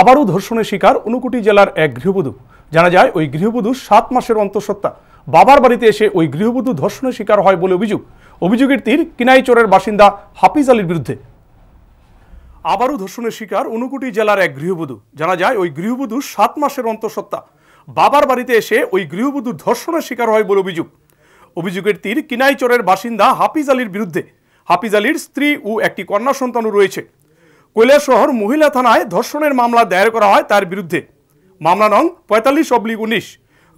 আবারও ধর্ষণের শিকার ঊনকোটি জেলার এক গৃহবধূ জানা যায় ওই গৃহবধূ সাত মাসের অন্তঃসত্ত্বা বাবার বাড়িতে এসে ওই গৃহবধূ ধর্ষণের শিকার হয় বলে অভিযোগ অভিযোগের তীর কিনাইচরের বাসিন্দা হাফিজ আলীর বিরুদ্ধে আবারও ধর্ষণের শিকার ঊনকোটি জেলার এক গৃহবধূ জানা যায় ওই গৃহবধূ সাত মাসের অন্তঃসত্ত্বা বাবার বাড়িতে এসে ওই গৃহবধূ ধর্ষণের শিকার হয় বলে অভিযোগ অভিযোগের তীর কিনাইচরের বাসিন্দা হাফিজ আলীর বিরুদ্ধে হাফিজ আলীর স্ত্রী ও একটি কন্যা সন্তানও রয়েছে কৈলাসহর মহিলা থানায় ধর্ষণের মামলা দায়ের করা হয় তার বিরুদ্ধে মামলা নং পঁয়তাল্লিশ অব্লিক উনিশ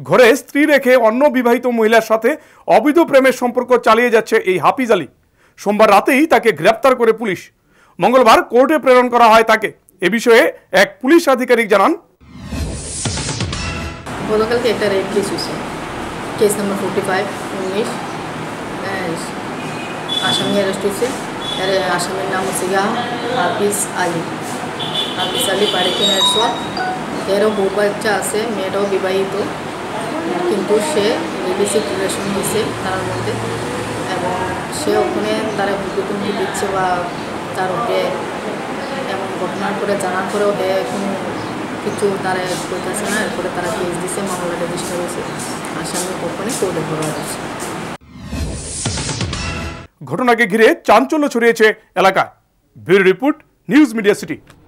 ঘরে স্ত্রী রেখে অন্য বিবাহিত মহিলার সাথে অবৈধ প্রেমের সম্পর্ক চালিয়ে যাচ্ছে এই হাফিজ আলী সোমবার রাতেই তাকে গ্রেপ্তার করে পুলিশ মঙ্গলবার কোর্টে প্রেরণ করা হয় তাকে এ বিষয়ে এক পুলিশ আধিকারিক জানান আসামি অ্যারেস্ট হয়েছে এর আসামের নাম হচ্ছে গা হাফিজ আলী হাফিজ আলী বাড়িতে নেটসল এরও বউ বাচ্চা আছে মেয়েটাও বিবাহিত কিন্তু সে রিলেশিপ রিলেশন হয়েছে তার মধ্যে এবং সে ওখানে তারা হুমকি দিচ্ছে বা তার ওকে এমন ঘটনার পরে জানার পরেও ওকে এখন কিছু তারা করতেছে না এরপরে তারা কেস দিচ্ছে মামলাটা রেজিস্টার হয়েছে আসামি কখনই কোর্টে ভরা হয়েছে ঘটনাকে ঘিরে চাঞ্চল্য ছড়িয়েছে এলাকায় bureau report news media city